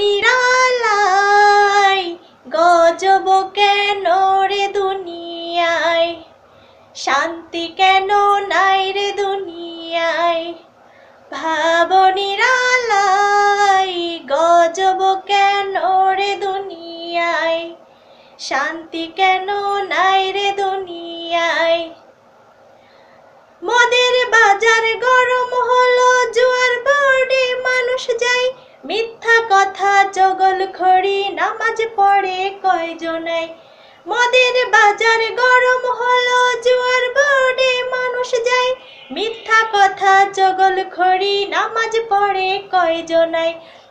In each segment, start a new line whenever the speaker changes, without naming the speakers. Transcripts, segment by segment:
নিরালায় গজব কেন রে দুনিয়ায় শান্তি কেন নাই রে দুনিয়ায় ভাব নিরালায় গজব কেন রে দুনিয়ায় শান্তি কেন নাই রে দুনিয়ায় মদের বাজার গরম হলো জোয়ার বোর্ডে মানুষ যায় মিথ্যা কথা জগল খড়ি নামাজ পড়ে কয়জনাই মদের বাজার গরম হলো জোয়ার বোর্ডে মানুষ যায় মিথ্যা কথা জগল খড়ি নামাজ পড়ে কয়জনাই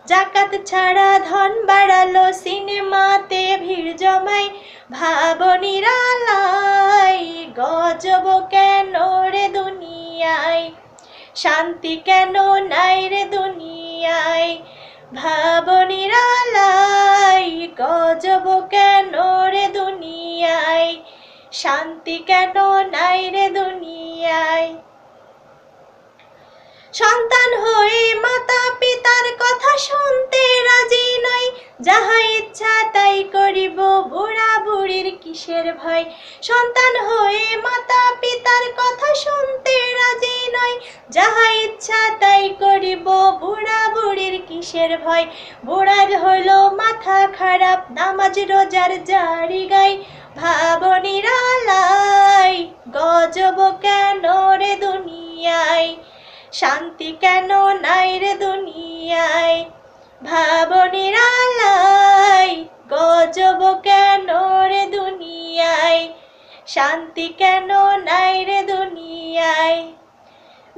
জাকাত ছাড়া ধন বাড়ালো সিনেমাতে ভিড় জমাই ভাবনিরালাই গজব কেন রে দুনিয়ায় শান্তি কেন নাই রে দুনিয়ায় ভাবনিরালাই গজব কেন রে দুনিয়ায় শান্তি কেন নাই রে দুনিয়ায় সন্তান হয়ে মাতা পিতার কথা শুনতে রাজি নই যাহা ইচ্ছা তাই করিব বুড়া কিসের ভয় সন্তান হয়ে মাতা পিতার কথা শুনতে রাজি নয় যাহা ইচ্ছা তাই করিব বুড়া বুড়ির কিসের ভয় বুড়ার হলো মাথা খারাপ নামাজ রোজার জারি গাই ভাবনিরালাই গজব কেন রে দুনিয়ায় শান্তি কেন নাই রে দুনিয়া শান্তি কেন নাই রে দুনিয়ায়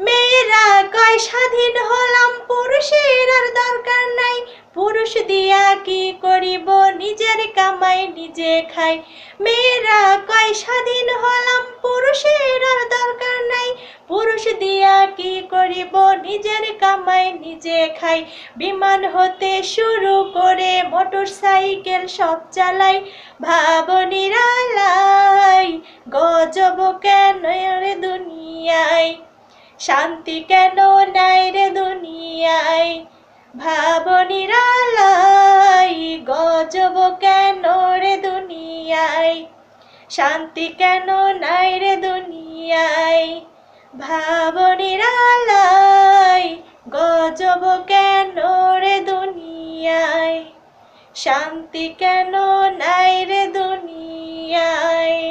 মেয়েরা কয় স্বাধীন হলাম পুরুষের আর দরকার নাই পুরুষ দিয়া কি করিব নিজের কামাই নিজে খাই মেয়েরা কয় স্বাধীন হলাম দিয়া কি করিব নিজের কামাই নিজে খাই বিমান হতে শুরু করে মোটর সাইকেল সব চালাই ভাব নিরালাই গজব কেন রে দুনিয়ায় শান্তি কেন নাই রে দুনিয়ায় ভাব নিরালাই গজব কেন রে দুনিয়ায় শান্তি কেন নাই রে দুনিয়ায় ভাবনের আলাই গজব কেন রে দুনিয়ায় শান্তি কেন নাই রে দুনিয়ায়